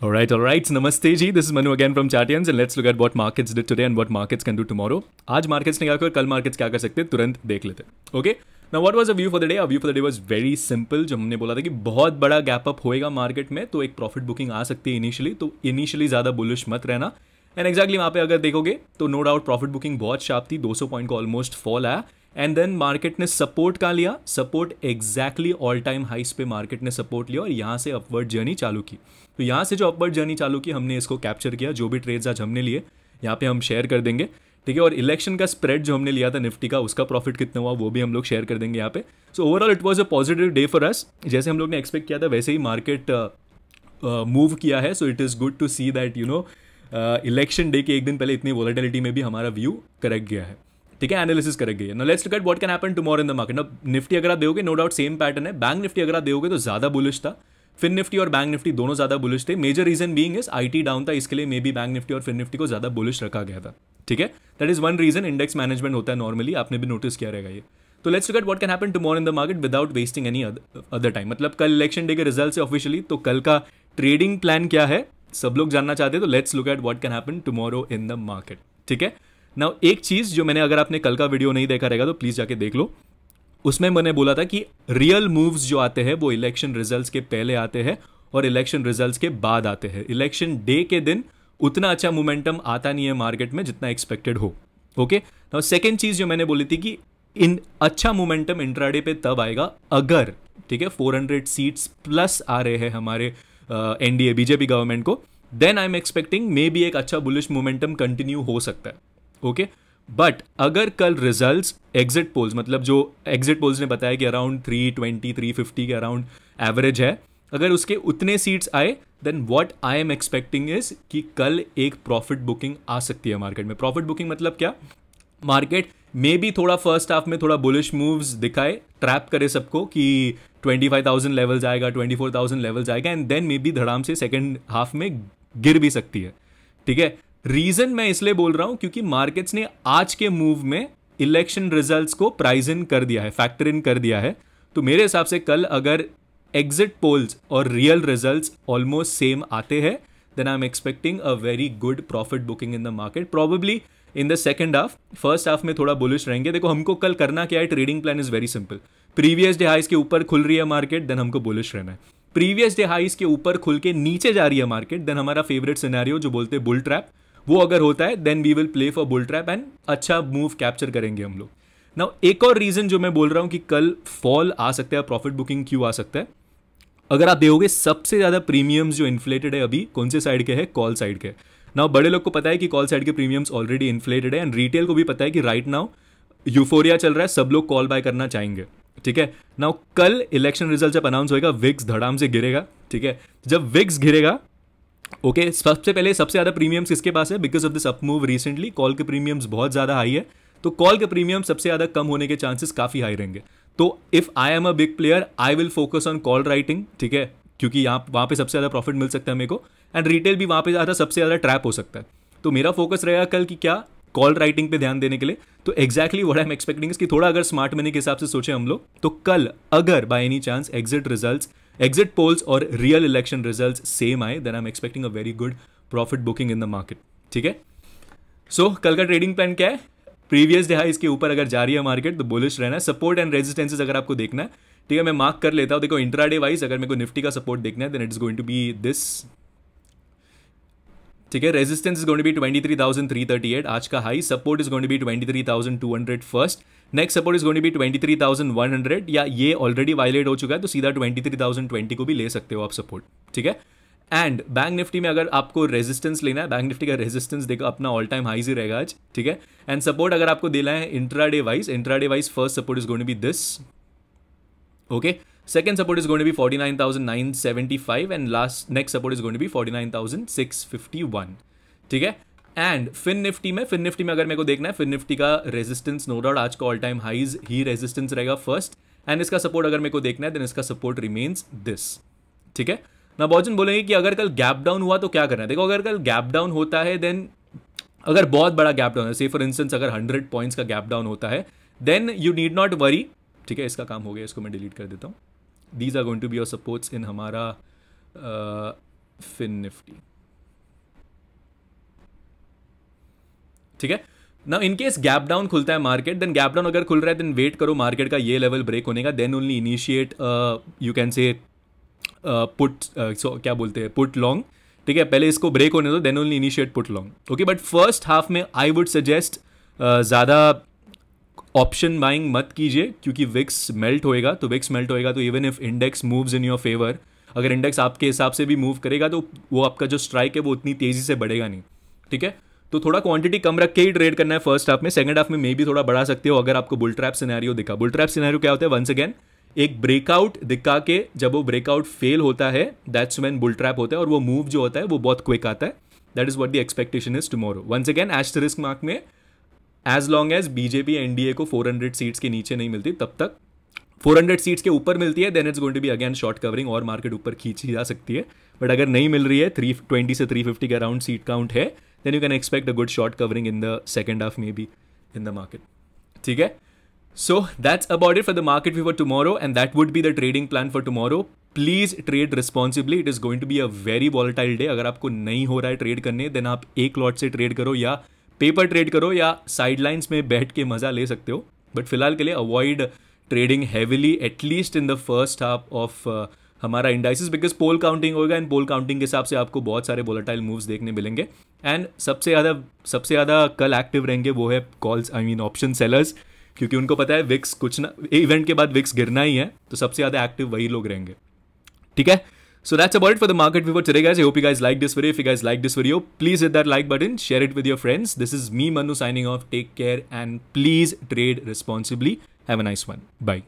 All right, all right. Namaste ji. This is Manu again from Chartians and let's look at what markets did today and what markets can do tomorrow. आज markets ने क्या किया कल markets क्या कर सकते हैं तुरंत देख लेते हैं ओके ना what was a view for the day a view for the day was very simple जो हमने बोला था कि बहुत बड़ा गैप अप होएगा मार्केट में तो एक प्रॉफिट बुकिंग आ सकती है इनिशियली तो इनिशियली ज़्यादा बुलिश मत रहना एंड एक्जैक्टली वहाँ पे अगर देखोगे तो नो डाउट प्रॉफिट बुकिंग बहुत शार्प थी 200 पॉइंट का ऑलमोस्ट फॉल आया एंड देन मार्केट ने सपोर्ट का लिया सपोर्ट एग्जैक्टली ऑल टाइम हाइस पे मार्केट ने सपोर्ट लिया और यहाँ से अपवर्ड जर्नी चालू की तो यहाँ से जो अपवर्ड जर्नी चालू की हमने इसको कैप्चर किया जो भी ट्रेड्स आज हमने लिए यहाँ पे हम शेयर कर देंगे ठीक है और इलेक्शन का स्प्रेड जो हमने लिया था निफ्टी का उसका प्रॉफिट कितना हुआ वो भी हम लोग शेयर कर देंगे यहाँ पे so overall it was a positive day for us जैसे हम लोग ने एक्सपेक्ट किया था वैसे ही मार्केट मूव uh, uh किया है so it is good to see that you know election day के एक दिन पहले इतनी वॉलेटिलिटी में भी हमारा व्यू करेक्ट गया है ठीक है एनालिसिस करेक्ट गया है let's look at what can happen tomorrow in the market अब निफ्टी अगर आप देोगे नो डाउट सेम पैटर्न है बैंक निफ्टी अगर आप दोगे तो ज़्यादा बुलिश था फिन निफ्टी और बैंक निफ्टी दोनों ज़्यादा बुलिश थे major reason being is IT down था इसके लिए मे बी बैंक निफ्टी और फिन निफ्टी को ज़्यादा बुलिश रखा गया था ठीक है that is one reason index management होता है नॉर्मली आपने भी नोटिस किया रहेगा ये तो let's look what can happen tomorrow in the market without wasting any other time मतलब कल इलेक्शन डे के रिजल्ट से ऑफिशियली तो कल का ट्रेडिंग प्लान क्या है सब लोग जानना चाहते हैं तो let's look at what can happen tomorrow in the market ठीक है ना एक चीज़ जो मैंने अगर आपने कल का वीडियो नहीं देखा रहेगा तो प्लीज़ जाके देख लो उसमें मैंने बोला था कि रियल मूव्स जो आते हैं वो इलेक्शन रिजल्ट्स के पहले आते हैं और इलेक्शन रिजल्ट्स के बाद आते हैं इलेक्शन डे के दिन उतना अच्छा मोमेंटम आता नहीं है मार्केट में जितना एक्सपेक्टेड हो ओके ना सेकेंड चीज़ जो मैंने बोली थी कि इन अच्छा मोमेंटम इंट्राडे पे तब आएगा अगर ठीक है 400 सीट्स प्लस आ रहे हैं हमारे एनडीए बीजेपी गवर्नमेंट को then I am expecting may be एक अच्छा बुलिश मोमेंटम कंटिन्यू हो सकता है ओके okay? बट अगर कल रिजल्ट्स एग्जिट पोल्स मतलब जो एग्जिट पोल्स ने बताया कि around three twenty three fifty के अराउंड एवरेज है अगर उसके उतने सीट्स आए then what I am expecting is कि कल एक प्रॉफिट बुकिंग आ सकती है मार्केट में प्रॉफिट बुकिंग मतलब क्या मार्केट मे बी थोड़ा फर्स्ट हाफ में थोड़ा बुलिश मूव्स दिखाए ट्रैप करे सबको कि ट्वेंटी फाइव थाउजेंड लेवल जाएगा ट्वेंटी फोर थाउजेंड लेवल जाएगा एंड देन मे बी धड़ाम से सेकेंड हाफ में गिर भी सकती है ठीक है रीजन मैं इसलिए बोल रहा हूं क्योंकि मार्केट्स ने आज के मूव में इलेक्शन रिजल्ट्स को प्राइज इन कर दिया है फैक्टर इन कर दिया है तो मेरे हिसाब से कल अगर एग्जिट पोल्स और रियल रिजल्ट्स ऑलमोस्ट सेम आते हैं then I am expecting a very good profit booking in the market probably in the second half first half में थोड़ा बुलिश रहेंगे देखो हमको कल करना क्या है trading plan is very simple previous day highs के ऊपर खुल रही है मार्केट देन हमको बुलिश रहना है प्रीवियस डे हाइस के ऊपर खुल के नीचे जा रही है मार्केट देन हमारा फेवरेट सिनेरियो जो बोलते हैं बुल ट्रैप वो अगर होता है then we will play for bull trap and अच्छा मूव कैप्चर करेंगे हम लोग नाउ एक और रीज़न जो मैं बोल रहा हूँ कि कल फॉल आ सकता है प्रॉफिट बुकिंग क्यों आ सकता है अगर आप देखोगे सबसे ज़्यादा प्रीमियम्स जो इन्फ्लेटेड है अभी कौन से साइड के है कॉल साइड के नाउ बड़े लोग को पता है कि कॉल साइड के प्रीमियम्स ऑलरेडी इन्फ्लेटेड है एंड रिटेल को भी पता है कि राइट नाउ यूफोरिया चल रहा है सब लोग कॉल बाय करना चाहेंगे ठीक है नाउ कल इलेक्शन रिजल्ट जब अनाउंस होएगा विक्स धड़ाम से गिरेगा ठीक है जब विक्स गिरेगा ओके okay, सबसे पहले सबसे ज़्यादा प्रीमियम्स किसके पास है because of this upmove recently call के प्रीमियम्स बहुत ज़्यादा हाई है तो कॉल के प्रीमियम सबसे ज़्यादा कम होने के चांसेस काफ़ी हाई रहेंगे तो if I am a big player I will focus on call writing ठीक है क्योंकि यहाँ वहाँ पे सबसे ज़्यादा प्रॉफिट मिल सकता है मेरे को एंड रिटेल भी वहाँ पे ज़्यादा सबसे ज़्यादा ट्रैप हो सकता है तो मेरा फोकस रहेगा कल कि क्या कॉल राइटिंग पे ध्यान देने के लिए तो exactly what I am expecting कि थोड़ा अगर स्मार्ट मनी के हिसाब से सोचे हम लोग तो कल अगर by any chance exit result exit polls और रियल इलेक्शन रिजल्ट सेम आए then I am expecting a very good profit booking in the market ठीक है सो कल का ट्रेडिंग प्लान क्या है प्रीवियस डे हाई इसके ऊपर अगर जा रही है मार्केट तो बुलिश रहना सपोर्ट एंड रेजिस्टेंसेज अगर आपको देखना है ठीक है मैं मार्क कर लेता हूँ देखो इंट्राडे वाइज अगर मेरे को निफ्टी का सपोर्ट देखना है then it's going to be this ठीक है रेजिस्टेंस इज गोइंग बी 23,338 आज का high support is going be 23,200 first next support is going be 23,100 या ये ऑलरेडी वायलेट हो चुका है तो सीधा 23,020 को भी ले सकते हो आप सपोर्ट ठीक है एंड बैंक निफ्टी में अगर आपको रेजिस्टेंस लेना है बैंक निफ्टी का रेजिस्टेंस देखो अपना ऑल टाइम हाईज ही रहेगा आज ठीक है एंड सपोर्ट अगर आपको देना है intraday wise intraday wise first support is going be this okay Second support is going to be 49,975 and last next support is going to be 49,651 ठीक है एंड फिन निफ्टी में फिन निफ्टी में अगर मेरे को देखना है फिन निफ्टी का रेजिस्टेंस नो डाउट आज का ऑल टाइम हाईज ही रेजिस्टेंस रहेगा फर्स्ट एंड इसका सपोर्ट अगर मेरे को देखना है देन इसका सपोर्ट रिमेन्स दिस ठीक है बहुत जन बोलेंगे कि अगर कल गैप डाउन हुआ तो क्या करना है देखो अगर कल गैप डाउन होता है देन अगर बहुत बड़ा गैप डाउन है से फॉर इंस्टेंस अगर हंड्रेड पॉइंट्स का गैप डाउन होता है then you need not worry ठीक है इसका काम हो गया इसको मैं डिलीट कर देता हूँ these are going to be your supports in हमारा फिन निफ्टी ठीक है ना इन केस गैप डाउन खुलता है मार्केट देन गैप डाउन अगर खुल रहा है देन वेट करो मार्केट का ये लेवल ब्रेक होने का then only initiate you can say put so क्या बोलते हैं पुट लॉन्ग ठीक है पहले इसको ब्रेक होने दो then only initiate put long okay but first half में आई वुड सजेस्ट ज़्यादा ऑप्शन बाइंग मत कीजिए क्योंकि विक्स मेल्ट होएगा तो विक्स मेल्ट होएगा तो even if index moves in your favour अगर इंडेक्स आपके हिसाब से भी मूव करेगा तो वो आपका जो स्ट्राइक है वो उतनी तेज़ी से बढ़ेगा नहीं ठीक है तो थोड़ा क्वांटिटी कम रख के ही ट्रेड करना है फर्स्ट हाफ में सेकंड हाफ में मे भी थोड़ा बढ़ा सकते हो अगर आपको बुलट्रैप ट्रैप सिनेरियो दिखा बुलट्रैप सिनेरियो क्या होता है वंस अगेन एक ब्रेकआउट दिखा के जब वो ब्रेकआउट फेल होता है दैट्स मैन बुल ट्रैप होता है और वो मूव जो होता है वो बहुत क्विक आता है that is what the expectation is tomorrow once again risk mark में as long as BJP NDA को 400 सीट्स के नीचे नहीं मिलती तब तक 400 सीट्स के ऊपर मिलती है then it's going to be again short covering और मार्केट ऊपर खींची जा सकती है बट अगर नहीं मिल रही है थ्री ट्वेंटी से थ्री फिफ्टी के अराउंड सीट काउंट है then you can expect a good short covering in the second half may be in the market ठीक है so that's about it for the market view for tomorrow and that would be the trading plan for tomorrow please trade responsibly it is going to be a very volatile day अगर आपको नहीं हो रहा है trade करने then आप एक lot से ट्रेड करो या पेपर ट्रेड करो या साइडलाइंस में बैठ के मज़ा ले सकते हो बट फिलहाल के लिए avoid trading heavily at least in the first half of हमारा इंडाइसिस बिकॉज पोल काउंटिंग होगा एंड पोल काउंटिंग के हिसाब से आपको बहुत सारे वोलाटाइल मूव्स देखने मिलेंगे एंड सबसे ज़्यादा सबसे ज़्यादा कल एक्टिव रहेंगे वो है calls I mean option sellers क्योंकि उनको पता है विक्स कुछ ना इवेंट के बाद विक्स गिरना ही है तो सबसे ज़्यादा एक्टिव वही लोग रहेंगे ठीक है So that's about it for the market viewer today, guys. I hope you guys liked this video. If you guys liked this video, please hit that like button, share it with your friends. This is me, Manu, signing off. Take care and please trade responsibly. Have a nice one. Bye.